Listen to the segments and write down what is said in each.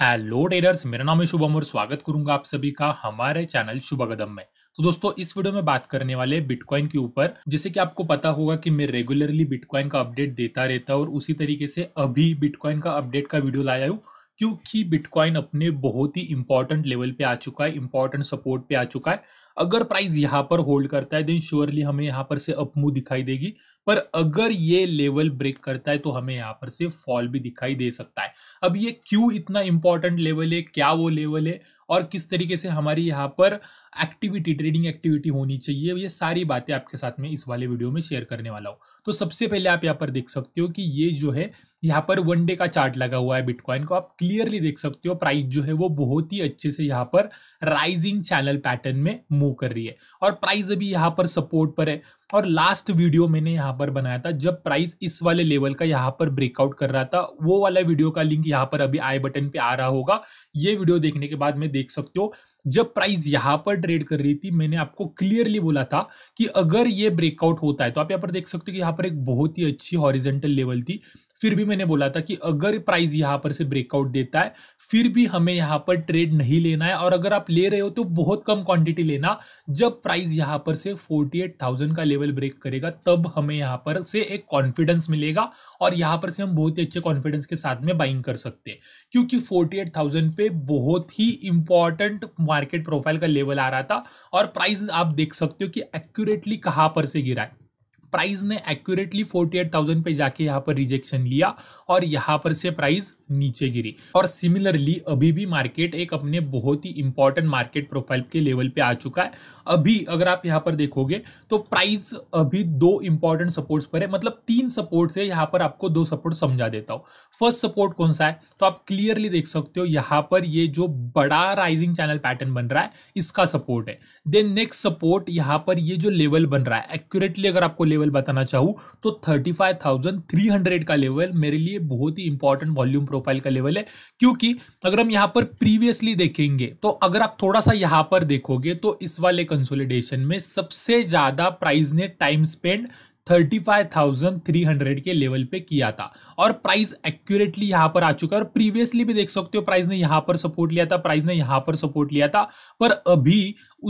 hello readers मेरा नाम है शुभम और स्वागत करूंगा आप सभी का हमारे चैनल शुभ कदम में तो दोस्तों इस वीडियो में बात करने वाले बिटकॉइन के ऊपर जैसे कि आपको पता होगा कि मैं रेगुलरली बिटकॉइन का अपडेट देता रहता हूँ और उसी तरीके से अभी बिटकॉइन का अपडेट का वीडियो लाया हूँ क्योंकि बिटकॉइन अपने बहुत ही इंपॉर्टेंट लेवल पे आ चुका है इंपॉर्टेंट सपोर्ट पे आ चुका है अगर प्राइस यहाँ पर होल्ड करता है देन श्योरली हमें यहाँ पर से अपमू दिखाई देगी पर अगर ये लेवल ब्रेक करता है तो हमें यहाँ पर से फॉल भी दिखाई दे सकता है अब ये क्यों इतना इंपॉर्टेंट लेवल है क्या वो लेवल है और किस तरीके से हमारी यहाँ पर एक्टिविटी ट्रेडिंग एक्टिविटी होनी चाहिए ये सारी बातें आपके साथ में इस वाले वीडियो में शेयर करने वाला हूँ तो सबसे पहले आप यहाँ पर देख सकते हो कि ये जो है यहाँ पर वन डे का चार्ट लगा हुआ है बिटकॉइन को आप क्लियरली देख सकते हो प्राइस जो है वो बहुत ही अच्छे से यहाँ पर राइजिंग चैनल पैटर्न में मूव कर रही है और प्राइस अभी यहाँ पर सपोर्ट पर है और लास्ट वीडियो मैंने यहाँ पर बनाया था जब प्राइस इस वाले लेवल का यहाँ पर ब्रेकआउट कर रहा था वो वाला वीडियो का लिंक यहाँ पर अभी आई बटन पे आ रहा होगा ये वीडियो देखने के बाद मैं देख सकते हो जब प्राइस यहाँ पर ट्रेड कर रही थी मैंने आपको क्लियरली बोला था कि अगर ये ब्रेकआउट होता है तो आप यहाँ पर देख सकते हो कि यहाँ पर एक बहुत ही अच्छी हॉरिजेंटल लेवल थी फिर भी मैंने बोला था कि अगर प्राइस यहाँ पर से ब्रेकआउट देता है फिर भी हमें यहाँ पर ट्रेड नहीं लेना है और अगर आप ले रहे हो तो बहुत कम क्वांटिटी लेना जब प्राइस यहाँ पर से 48,000 का लेवल ब्रेक करेगा तब हमें यहाँ पर से एक कॉन्फिडेंस मिलेगा और यहाँ पर से हम बहुत ही अच्छे कॉन्फिडेंस के साथ में बाइंग कर सकते हैं क्योंकि फोर्टी पे बहुत ही इंपॉर्टेंट मार्केट प्रोफाइल का लेवल आ रहा था और प्राइस आप देख सकते हो कि एक्यूरेटली कहाँ पर से गिरा है प्राइस ने एक्यूरेटली 48,000 पे जाके यहाँ पर रिजेक्शन लिया और यहाँ पर से प्राइस नीचे गिरी और सिमिलरली अभी भी मार्केट एक अपने बहुत ही इंपॉर्टेंट मार्केट प्रोफाइल के लेवल पे आ चुका है अभी अगर आप यहाँ पर देखोगे तो प्राइस अभी दो इंपॉर्टेंट सपोर्ट्स पर है मतलब तीन सपोर्ट है यहाँ पर आपको दो सपोर्ट समझा देता हूँ फर्स्ट सपोर्ट कौन सा है तो आप क्लियरली देख सकते हो यहाँ पर ये जो बड़ा राइजिंग चैनल पैटर्न बन रहा है इसका सपोर्ट है देन नेक्स्ट सपोर्ट यहाँ पर ये जो लेवल बन रहा है एक्यूरेटली अगर आपको लेवल लेवल बताना चाहूँ तो thirty five thousand three hundred का लेवल मेरे लिए बहुत ही इंपॉर्टेंट वॉल्यूम प्रोफाइल का लेवल है क्योंकि अगर हम यहाँ पर प्रीवियसली देखेंगे तो अगर आप थोड़ा सा यहाँ पर देखोगे तो इस वाले कंसोलिडेशन में सबसे ज़्यादा प्राइस ने टाइम स्पेंड 35,300 के लेवल पे किया था और प्राइस एक्यूरेटली यहां पर आ चुका है और प्रीवियसली भी देख सकते हो प्राइस ने यहां पर सपोर्ट लिया था प्राइस ने यहां पर सपोर्ट लिया था पर अभी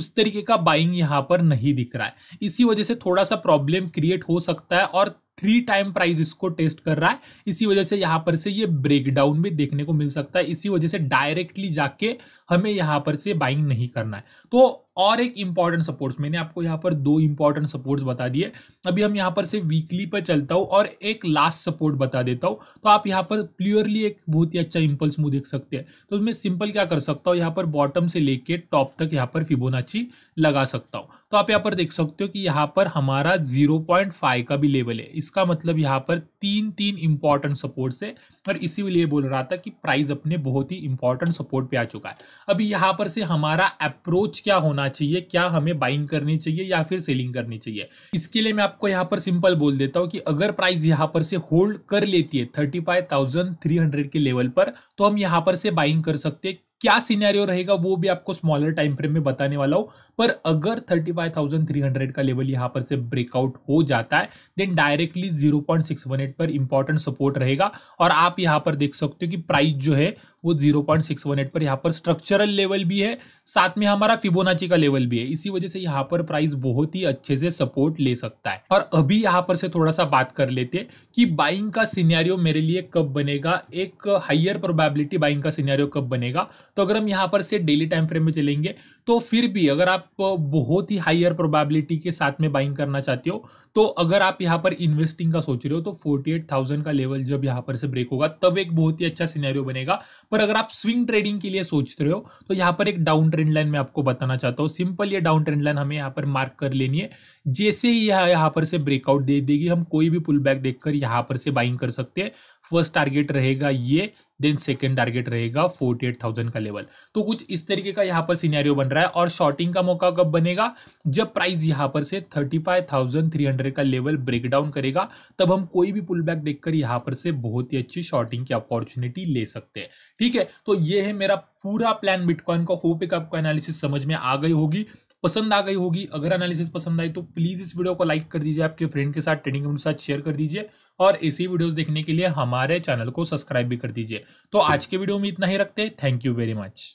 उस तरीके का बाइंग यहां पर नहीं दिख रहा है इसी वजह से थोड़ा सा प्रॉब्लम क्रिएट हो सकता है और थ्री टाइम प्राइस इसको टेस्ट कर रहा है इसी वजह से यहाँ पर से ये ब्रेकडाउन भी देखने को मिल सकता है इसी वजह से डायरेक्टली जाके हमें यहाँ पर से बाइंग नहीं करना है तो और एक इंपॉर्टेंट सपोर्ट्स मैंने आपको यहाँ पर दो इंपॉर्टेंट सपोर्ट्स बता दिए अभी हम यहाँ पर से वीकली पर चलता हूँ और एक लास्ट सपोर्ट बता देता हूँ तो आप यहाँ पर क्लियरली एक बहुत ही अच्छा इंपल्स मूव देख सकते हैं तो मैं सिंपल क्या कर सकता हूँ यहाँ पर बॉटम से लेके टॉप तक यहाँ पर फिबोनाची लगा सकता हूँ तो आप यहाँ पर देख सकते हो कि यहाँ पर हमारा जीरो पॉइंट फाइव का भी लेवल है इसका मतलब यहाँ पर तीन तीन इंपॉर्टेंट सपोर्ट से और लिए बोल रहा था कि प्राइस अपने बहुत ही इंपॉर्टेंट सपोर्ट पे आ चुका है अभी यहाँ पर से हमारा अप्रोच क्या होना चाहिए क्या हमें बाइंग करनी चाहिए या फिर सेलिंग करनी चाहिए इसके लिए मैं आपको यहाँ पर सिंपल बोल देता हूँ कि अगर प्राइस यहाँ पर से होल्ड कर लेती है थर्टी के लेवल पर तो हम यहाँ पर से बाइंग कर सकते हैं क्या सीनैरियो रहेगा वो भी आपको स्मॉलर टाइम फ्रेम में बताने वाला हो पर अगर 35,300 का लेवल यहाँ पर से ब्रेकआउट हो जाता है देन डायरेक्टली 0.618 पर इंपॉर्टेंट सपोर्ट रहेगा और आप यहाँ पर देख सकते हो कि प्राइस जो है वो 0.618 पर यहाँ पर स्ट्रक्चरल लेवल भी है साथ में हमारा फिबोनाची का लेवल भी है इसी वजह से यहाँ पर प्राइस बहुत ही अच्छे से सपोर्ट ले सकता है और अभी यहाँ पर से थोड़ा सा बात कर लेते कि बाइंग का सीनियरियो मेरे लिए कब बनेगा एक हाइयर प्रोबेबिलिटी बाइंग का सीनियरियो कब बनेगा तो अगर हम यहाँ पर से डेली टाइम फ्रेम में चलेंगे तो फिर भी अगर आप बहुत ही हाइयर प्रोबेबिलिटी के साथ में बाइंग करना चाहते हो तो अगर आप यहाँ पर इन्वेस्टिंग का सोच रहे हो तो फोर्टी का लेवल जब यहाँ पर से ब्रेक होगा तब एक बहुत ही अच्छा सीनियरियो बनेगा पर अगर आप स्विंग ट्रेडिंग के लिए सोच रहे हो तो यहाँ पर एक डाउन ट्रेंड लाइन मैं आपको बताना चाहता हूँ सिंपल ये डाउन ट्रेंड लाइन हमें यहाँ पर मार्क कर लेनी है जैसे ही यह यहाँ पर से ब्रेकआउट दे देगी हम कोई भी पुल बैक देखकर यहाँ पर से बाइंग कर सकते हैं फर्स्ट टारगेट रहेगा ये देन सेकेंड टारगेट रहेगा फोर्टी एट थाउजेंड का लेवल तो कुछ इस तरीके का यहाँ पर सीनारियो बन रहा है और शॉर्टिंग का मौका कब बनेगा जब प्राइस यहाँ पर से thirty five thousand three hundred का लेवल ब्रेक डाउन करेगा तब हम कोई भी पुल बैक देखकर यहाँ पर से बहुत ही अच्छी शॉर्टिंग की अपॉर्चुनिटी ले सकते हैं ठीक है तो ये है मेरा पूरा प्लान बिटकॉइन का होप एक आपको एनालिसिस समझ में आ गई होगी पसंद आ गई होगी अगर एनालिसिस पसंद आई तो प्लीज़ इस वीडियो को लाइक कर दीजिए आपके फ्रेंड के साथ ट्रेडिंग के साथ शेयर कर दीजिए और ऐसी वीडियोस देखने के लिए हमारे चैनल को सब्सक्राइब भी कर दीजिए तो आज के वीडियो में इतना ही रखते थैंक यू वेरी मच